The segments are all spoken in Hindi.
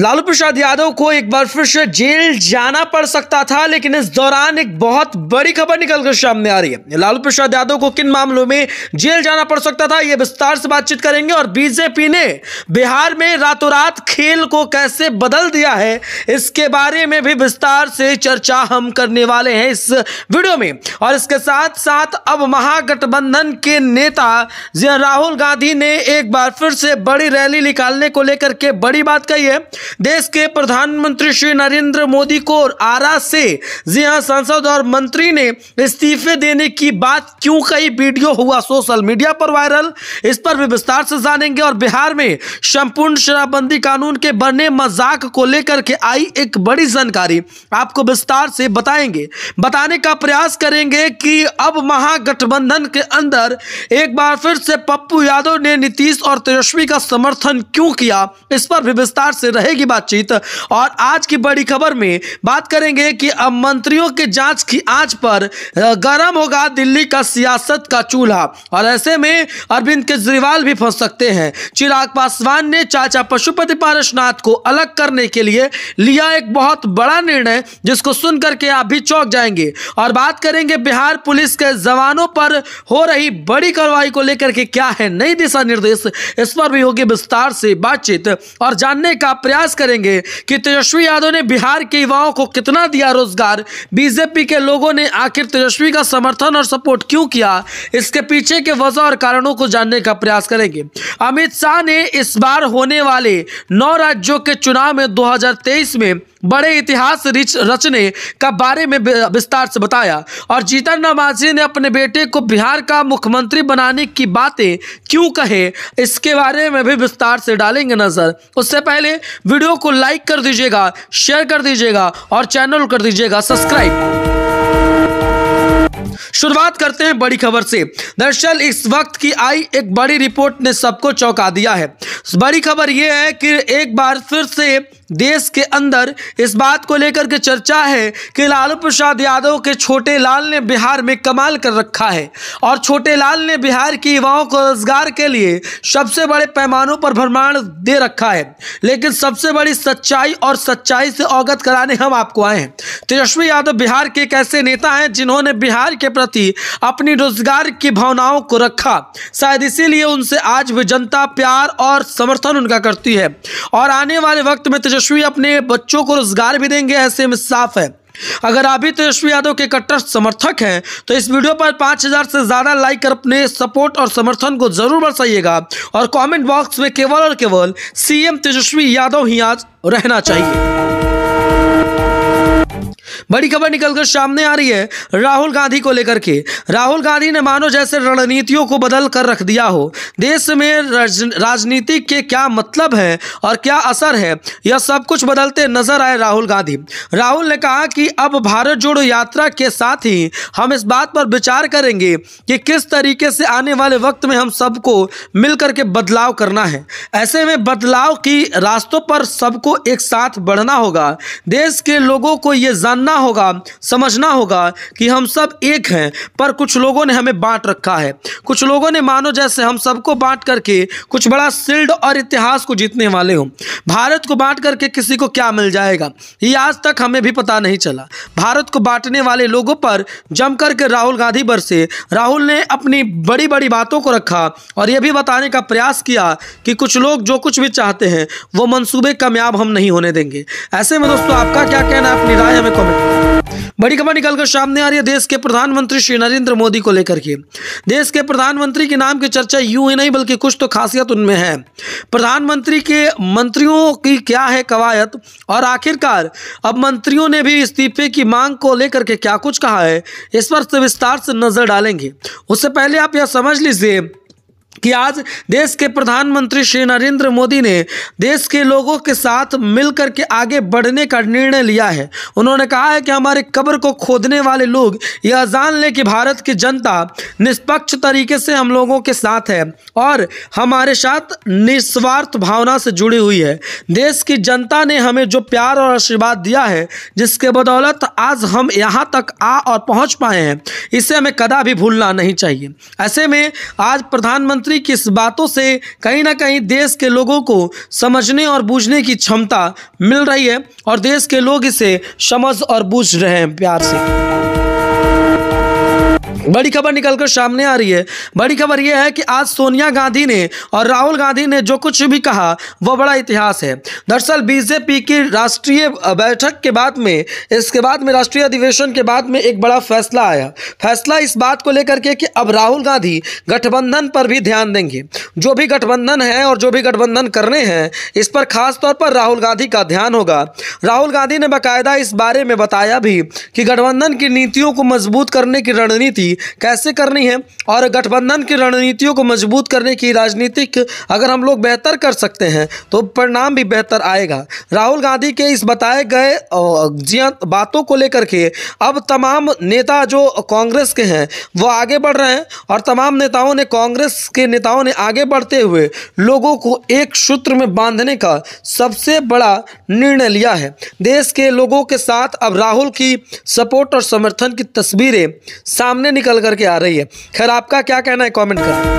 लालू प्रसाद यादव को एक बार फिर से जेल जाना पड़ सकता था लेकिन इस दौरान एक बहुत बड़ी खबर निकल कर सामने आ रही है लालू प्रसाद यादव को किन मामलों में जेल जाना पड़ सकता था यह विस्तार से बातचीत करेंगे और बीजेपी ने बिहार में रातों रात खेल को कैसे बदल दिया है इसके बारे में भी विस्तार से चर्चा हम करने वाले हैं इस वीडियो में और इसके साथ साथ अब महागठबंधन के नेता राहुल गांधी ने एक बार फिर से बड़ी रैली निकालने को लेकर के बड़ी बात कही है देश के प्रधानमंत्री श्री नरेंद्र मोदी को आरा से जी हाँ सांसद और मंत्री ने इस्तीफे देने की बात क्यों कही वीडियो हुआ सोशल मीडिया पर वायरल इस पर भी विस्तार से जानेंगे और बिहार में संपूर्ण शराबबंदी कानून के बने मजाक को लेकर के आई एक बड़ी जानकारी आपको विस्तार से बताएंगे बताने का प्रयास करेंगे कि अब महागठबंधन के अंदर एक बार फिर से पप्पू यादव ने नीतीश और तेजस्वी का समर्थन क्यों किया इस पर भी विस्तार से रहे रहेगी बातचीत और आज की बड़ी खबर में बात करेंगे कि अब मंत्रियों के जांच की आंच पर गर्म होगा दिल्ली का सियासत का चूल्हा और ऐसे में अरविंद केजरीवाल भी फंस सकते हैं चिराग पासवान ने चाचा पशुपति पारसनाथ को अलग करने के लिए लिया एक बहुत बड़ा निर्णय जिसको सुन करके आप भी चौंक जाएंगे और बात करेंगे बिहार पुलिस के जवानों पर हो रही बड़ी कार्रवाई को लेकर के क्या है नई दिशा निर्देश इस पर भी होगी विस्तार से बातचीत और जानने का प्रयास प्रयास करेंगे कि तेजस्वी यादव ने बिहार के युवाओं को कितना दिया रोजगार बीजेपी के लोगों ने आखिर तेजस्वी का समर्थन और सपोर्ट क्यों किया इसके पीछे के वजह और कारणों को जानने का प्रयास करेंगे अमित शाह ने इस बार होने वाले नौ राज्यों के चुनाव में 2023 में बड़े इतिहास रिच रचने का बारे में विस्तार से बताया और जीतन राम ने अपने बेटे को बिहार का मुख्यमंत्री बनाने की बातें क्यों कहे इसके बारे में भी विस्तार से डालेंगे नजर उससे पहले वीडियो को लाइक कर दीजिएगा शेयर कर दीजिएगा और चैनल कर दीजिएगा सब्सक्राइब शुरुआत करते हैं बड़ी खबर से दरअसल इस वक्त की आई एक बड़ी रिपोर्ट ने सबको चौंका दिया है बड़ी खबर यह है कि एक बार फिर से देश के अंदर इस बात को लेकर के चर्चा है कि लालू प्रसाद यादव के छोटे लाल ने बिहार में कमाल कर रखा है और छोटे लाल ने बिहार की युवाओं को रोजगार के लिए सबसे बड़े पैमानों पर भ्रमाण दे रखा है लेकिन सबसे बड़ी सच्चाई और सच्चाई से अवगत कराने हम आपको आए हैं तेजस्वी यादव बिहार के एक ऐसे नेता हैं जिन्होंने बिहार के प्रति अपनी रोजगार की भावनाओं को रखा शायद इसीलिए उनसे आज भी जनता प्यार और समर्थन उनका करती है और आने वाले वक्त में तेजस्वी अपने बच्चों को रोजगार भी देंगे ऐसे में साफ है अगर आप भी तेजस्वी यादव के कट्टर समर्थक हैं तो इस वीडियो पर 5000 से ज़्यादा लाइक कर अपने सपोर्ट और समर्थन को जरूर बरसाइएगा और कमेंट बॉक्स में केवल और केवल सीएम तेजस्वी यादव ही आज रहना चाहिए बड़ी खबर निकलकर सामने आ रही है राहुल गांधी को लेकर के राहुल गांधी ने मानो जैसे रणनीतियों को बदल कर रख दिया हो देश में राजनीति के क्या मतलब है और क्या असर है यह सब कुछ बदलते नजर आए राहुल गांधी राहुल ने कहा कि अब भारत जोड़ो यात्रा के साथ ही हम इस बात पर विचार करेंगे कि किस तरीके से आने वाले वक्त में हम सबको मिलकर के बदलाव करना है ऐसे में बदलाव की रास्तों पर सबको एक साथ बढ़ना होगा देश के लोगों को ये जान जानना होगा समझना होगा कि हम सब एक हैं पर कुछ लोगों ने हमें बांट रखा है कुछ लोगों ने मानो जैसे हम सबको बांट करके कुछ बड़ा शील्ड और इतिहास को जीतने वाले हों भारत को बांट करके किसी को क्या मिल जाएगा ये आज तक हमें भी पता नहीं चला भारत को बांटने वाले लोगों पर जम करके राहुल गांधी बरसे राहुल ने अपनी बड़ी बड़ी बातों को रखा और यह भी बताने का प्रयास किया कि कुछ लोग जो कुछ भी चाहते हैं वो मंसूबे कामयाब हम नहीं होने देंगे ऐसे में दोस्तों आपका क्या कहना है अपनी राय हमें बड़ी खबर निकलकर सामने आ रही है देश के प्रधानमंत्री श्री नरेंद्र मोदी को लेकर के देश के प्रधानमंत्री के नाम की चर्चा यूं ही नहीं बल्कि कुछ तो खासियत उनमें है प्रधानमंत्री के मंत्रियों की क्या है कवायद और आखिरकार अब मंत्रियों ने भी इस्तीफे की मांग को लेकर के क्या कुछ कहा है इस पर विस्तार से नजर डालेंगे उससे पहले आप यह समझ लीजिए कि आज देश के प्रधानमंत्री श्री नरेंद्र मोदी ने देश के लोगों के साथ मिलकर के आगे बढ़ने का निर्णय लिया है उन्होंने कहा है कि हमारे कब्र को खोदने वाले लोग यह जान लें कि भारत की जनता निष्पक्ष तरीके से हम लोगों के साथ है और हमारे साथ निस्वार्थ भावना से जुड़ी हुई है देश की जनता ने हमें जो प्यार और आशीर्वाद दिया है जिसके बदौलत आज हम यहाँ तक आ और पहुँच पाए हैं इसे हमें कदा भी भूलना नहीं चाहिए ऐसे में आज प्रधानमंत्री प्रधानमंत्री की इस बातों से कहीं ना कहीं देश के लोगों को समझने और बूझने की क्षमता मिल रही है और देश के लोग इसे समझ और बूझ रहे हैं प्यार से बड़ी खबर निकलकर सामने आ रही है बड़ी खबर यह है कि आज सोनिया गांधी ने और राहुल गांधी ने जो कुछ भी कहा वह बड़ा इतिहास है दरअसल बीजेपी की राष्ट्रीय बैठक के बाद में इसके बाद में राष्ट्रीय अधिवेशन के बाद में एक बड़ा फैसला आया फैसला इस बात को लेकर के कि अब राहुल गांधी गठबंधन पर भी ध्यान देंगे जो भी गठबंधन है और जो भी गठबंधन करने हैं इस पर खासतौर पर राहुल गांधी का ध्यान होगा राहुल गांधी ने बाकायदा इस बारे में बताया भी कि गठबंधन की नीतियों को मजबूत करने की रणनीति कैसे करनी है और गठबंधन की रणनीतियों को मजबूत करने की राजनीतिक अगर हम लोग बेहतर कर सकते हैं तो परिणाम भी बेहतर आएगा राहुल गांधी के इस बताए गए बातों को लेकर के अब तमाम नेता जो कांग्रेस के हैं वो आगे बढ़ रहे हैं और तमाम नेताओं ने कांग्रेस के नेताओं ने आगे बढ़ते हुए लोगों को एक सूत्र में बांधने का सबसे बड़ा निर्णय लिया है देश के लोगों के साथ अब राहुल की सपोर्ट और समर्थन की तस्वीरें सामने निकल करके आ रही है खैर आपका क्या कहना है कॉमेंट कर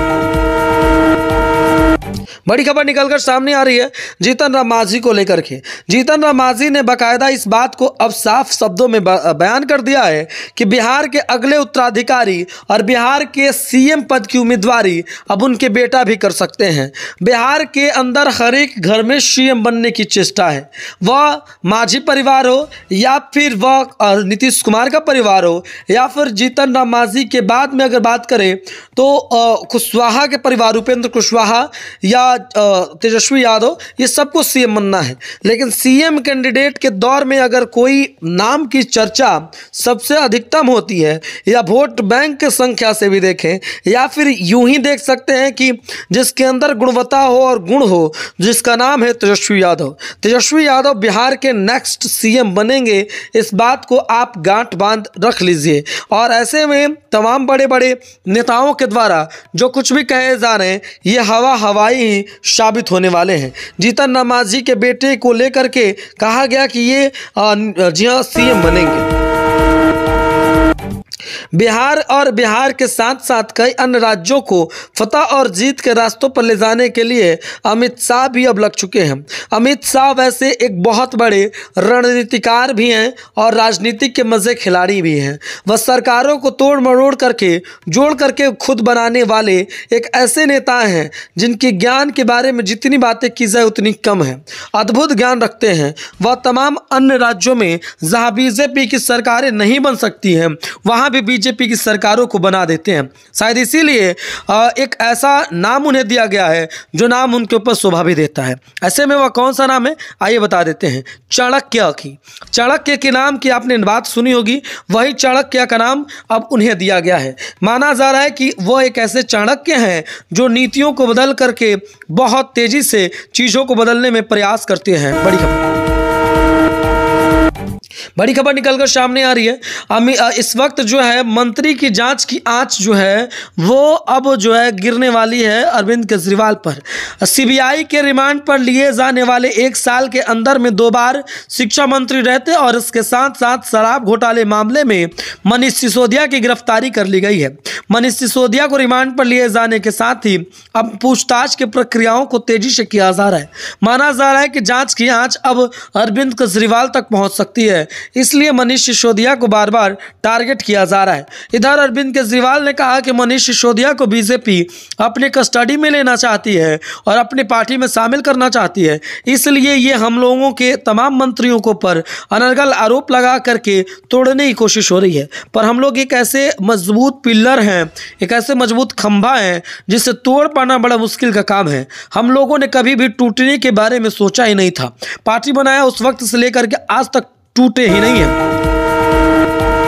बड़ी खबर निकलकर सामने आ रही है जीतन राम माझी को लेकर के जीतन राम माझी ने बाकायदा इस बात को अब साफ शब्दों में बयान कर दिया है कि बिहार के अगले उत्तराधिकारी और बिहार के सीएम पद की उम्मीदवारी अब उनके बेटा भी कर सकते हैं बिहार के अंदर हर एक घर में सीएम बनने की चेष्टा है वह माझी परिवार हो या फिर वह नीतीश कुमार का परिवार हो या फिर जीतन राम माझी के बाद में अगर बात करें तो कुशवाहा के परिवार उपेंद्र कुशवाहा या या तेजस्वी यादव ये सबको सीएम बनना है लेकिन सीएम कैंडिडेट के दौर में अगर कोई नाम की चर्चा सबसे अधिकतम होती है या वोट बैंक की संख्या से भी देखें या फिर यूं ही देख सकते हैं कि जिसके अंदर गुणवत्ता हो और गुण हो जिसका नाम है तेजस्वी यादव तेजस्वी यादव बिहार के नेक्स्ट सीएम बनेंगे इस बात को आप गांठ बांध रख लीजिए और ऐसे में तमाम बड़े बड़े नेताओं के द्वारा जो कुछ भी कहे जा रहे हैं ये हवा हवाई ही साबित होने वाले हैं जीतन नमाजी के बेटे को लेकर के कहा गया कि ये जी हाँ सीएम बनेंगे बिहार और बिहार के साथ साथ कई अन्य राज्यों को फतह और जीत के रास्तों पर ले जाने के लिए अमित शाह भी अब लग चुके हैं अमित शाह वैसे एक बहुत बड़े रणनीतिकार भी हैं और राजनीति के मज़े खिलाड़ी भी हैं वह सरकारों को तोड़ मरोड़ करके जोड़ करके खुद बनाने वाले एक ऐसे नेता हैं जिनके ज्ञान के बारे में जितनी बातें की जाए उतनी कम है अद्भुत ज्ञान रखते हैं वह तमाम अन्य राज्यों में जहाँ बीजेपी की सरकारें नहीं बन सकती हैं वहाँ यहाँ भी बीजेपी की सरकारों को बना देते हैं शायद इसीलिए एक ऐसा नाम उन्हें दिया गया है जो नाम उनके ऊपर शोभा भी देता है ऐसे में वह कौन सा नाम है आइए बता देते हैं चाणक्य की चाणक्य के नाम की आपने बात सुनी होगी वही चाणक्य का नाम अब उन्हें दिया गया है माना जा रहा है कि वह एक ऐसे चाणक्य हैं जो नीतियों को बदल करके बहुत तेज़ी से चीज़ों को बदलने में प्रयास करते हैं बड़ी खबर बड़ी खबर निकलकर सामने आ रही है अमी इस वक्त जो है मंत्री की जांच की आंच जो है वो अब जो है गिरने वाली है अरविंद केजरीवाल पर सीबीआई के रिमांड पर लिए जाने वाले एक साल के अंदर में दो बार शिक्षा मंत्री रहते और इसके साथ साथ शराब घोटाले मामले में मनीष सिसोदिया की गिरफ्तारी कर ली गई है मनीष सिसोदिया को रिमांड पर लिए जाने के साथ ही अब पूछताछ की प्रक्रियाओं को तेजी से किया जा रहा है माना जा रहा है कि जांच की आंच अब अरविंद केजरीवाल तक पहुंच सकती है इसलिए मनीष सिसोदिया को बार बार टारगेट किया जा रहा है इधर अरविंद केजरीवाल ने कहा कि मनीष सिसोदिया को बीजेपी अपने कस्टडी में लेना चाहती है और अपनी पार्टी में शामिल करना चाहती है इसलिए ये हम लोगों के तमाम मंत्रियों को पर अनर्गल आरोप लगा करके तोड़ने की कोशिश हो रही है पर हम लोग एक ऐसे मजबूत पिल्लर हैं एक ऐसे मजबूत खंभा हैं जिसे तोड़ पाना बड़ा मुश्किल का काम है हम लोगों ने कभी भी टूटने के बारे में सोचा ही नहीं था पार्टी बनाया उस वक्त से लेकर के आज तक टूटे ही नहीं है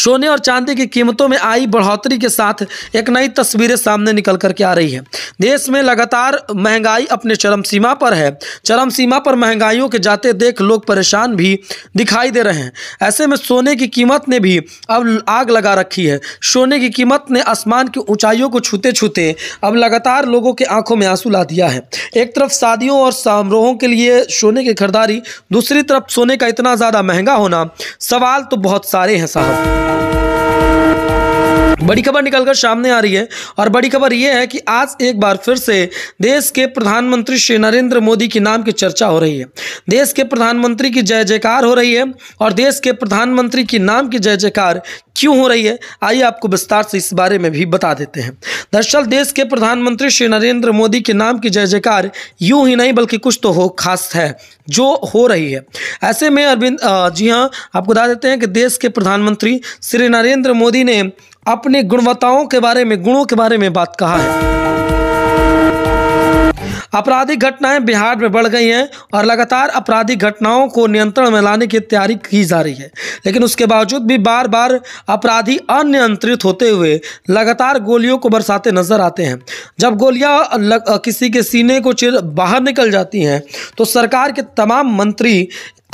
सोने और चांदी की कीमतों में आई बढ़ोतरी के साथ एक नई तस्वीरें सामने निकल करके आ रही है देश में लगातार महंगाई अपने चरम सीमा पर है चरम सीमा पर महंगाइयों के जाते देख लोग परेशान भी दिखाई दे रहे हैं ऐसे में सोने की कीमत ने भी अब आग लगा रखी है सोने की कीमत ने आसमान की ऊंचाइयों को छूते छूते अब लगातार लोगों के आंखों में आंसू ला दिया है एक तरफ शादियों और समारोहों के लिए सोने की खरीदारी दूसरी तरफ सोने का इतना ज़्यादा महंगा होना सवाल तो बहुत सारे हैं साहब you. बड़ी खबर निकलकर सामने आ रही है और बड़ी खबर यह है कि आज एक बार फिर से देश के प्रधानमंत्री श्री नरेंद्र मोदी के नाम की चर्चा हो रही है देश के प्रधानमंत्री की जय जयकार हो रही है और देश के प्रधानमंत्री के नाम की जय जयकार क्यों हो रही है आइए आपको विस्तार से इस बारे में भी बता देते हैं दरअसल देश के प्रधानमंत्री श्री नरेंद्र मोदी के नाम की जय जयकार यूं ही नहीं बल्कि कुछ तो हो खास है जो हो रही है ऐसे में अरविंद जी हाँ आपको बता देते हैं कि देश के प्रधानमंत्री श्री नरेंद्र मोदी ने अपनी गुणवत्ताओं के बारे में गुणों के बारे में बात कहा है आपराधिक घटनाएं बिहार में बढ़ गई हैं और लगातार आपराधिक घटनाओं को नियंत्रण में लाने की तैयारी की जा रही है लेकिन उसके बावजूद भी बार बार अपराधी अनियंत्रित होते हुए लगातार गोलियों को बरसाते नजर आते हैं जब गोलियां किसी के सीने को चिर बाहर निकल जाती हैं तो सरकार के तमाम मंत्री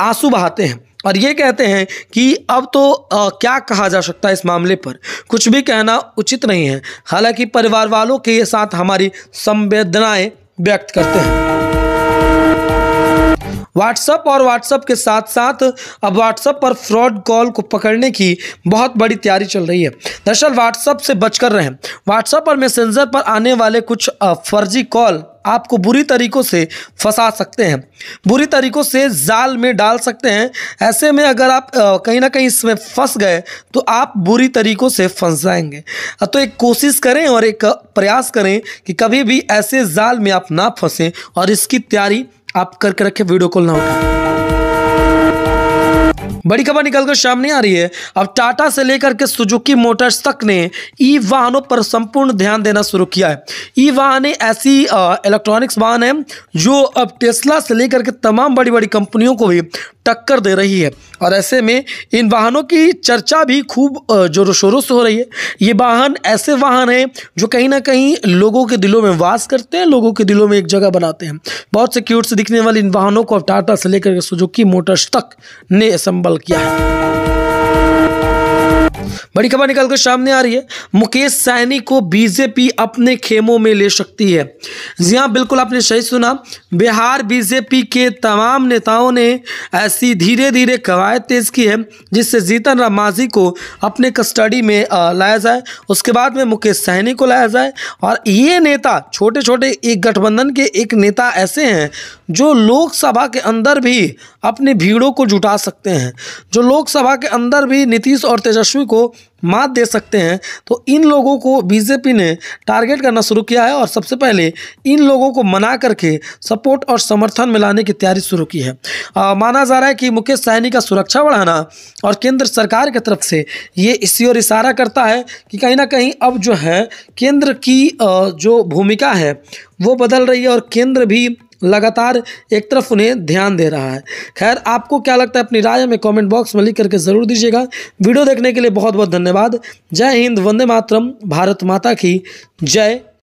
आंसू बहाते हैं और ये कहते हैं कि अब तो आ, क्या कहा जा सकता है इस मामले पर कुछ भी कहना उचित नहीं है हालांकि परिवार वालों के साथ हमारी संवेदनाएं व्यक्त करते हैं व्हाट्सअप और व्हाट्सअप के साथ साथ अब व्हाट्सएप पर फ्रॉड कॉल को पकड़ने की बहुत बड़ी तैयारी चल रही है दरअसल व्हाट्सअप से बचकर रहें व्हाट्सएप और मैसेंजर पर आने वाले कुछ फर्जी कॉल आपको बुरी तरीक़ों से फंसा सकते हैं बुरी तरीक़ों से जाल में डाल सकते हैं ऐसे में अगर आप कहीं ना कहीं इसमें फंस गए तो आप बुरी तरीक़ों से फंस जाएंगे तो एक कोशिश करें और एक प्रयास करें कि कभी भी ऐसे जाल में आप ना फंसें और इसकी तैयारी आप करके रखे वीडियो कॉल ना उठा बड़ी खबर निकलकर सामने आ रही है अब टाटा से लेकर के सुजुकी मोटर्स तक ने ई वाहनों पर संपूर्ण ध्यान देना शुरू किया है ई वाहन ऐसी इलेक्ट्रॉनिक्स वाहन है जो अब टेस्ला से लेकर के तमाम बड़ी बड़ी कंपनियों को भी टक्कर दे रही है और ऐसे में इन वाहनों की चर्चा भी खूब जोरों शोरों से हो रही है ये वाहन ऐसे वाहन हैं जो कहीं ना कहीं लोगों के दिलों में वास करते हैं लोगों के दिलों में एक जगह बनाते हैं बहुत से क्यूट से दिखने वाले इन वाहनों को अब टाटा से लेकर सुजुकी मोटर्स तक ने असम्बल किया है बड़ी खबर निकल कर सामने आ रही है मुकेश सहनी को बीजेपी अपने खेमों में ले सकती है जी हाँ बिल्कुल आपने सही सुना बिहार बीजेपी के तमाम नेताओं ने ऐसी धीरे धीरे कवायद तेज की है जिससे जीतन राम मांझी को अपने कस्टडी में लाया जाए उसके बाद में मुकेश सहनी को लाया जाए और ये नेता छोटे छोटे एक गठबंधन के एक नेता ऐसे हैं जो लोकसभा के अंदर भी अपनी भीड़ों को जुटा सकते हैं जो लोकसभा के अंदर भी नीतीश और तेजस्वी को मात दे सकते हैं तो इन लोगों को बीजेपी ने टारगेट करना शुरू किया है और सबसे पहले इन लोगों को मना करके सपोर्ट और समर्थन मिलाने की तैयारी शुरू की है आ, माना जा रहा है कि मुकेश सहनी का सुरक्षा बढ़ाना और केंद्र सरकार की के तरफ से ये इसी ओर इशारा करता है कि कहीं ना कहीं अब जो है केंद्र की जो भूमिका है वो बदल रही है और केंद्र भी लगातार एक तरफ उन्हें ध्यान दे रहा है खैर आपको क्या लगता है अपनी राय में कॉमेंट बॉक्स में लिख करके ज़रूर दीजिएगा वीडियो देखने के लिए बहुत बहुत धन्यवाद जय हिंद वंदे मातरम भारत माता की जय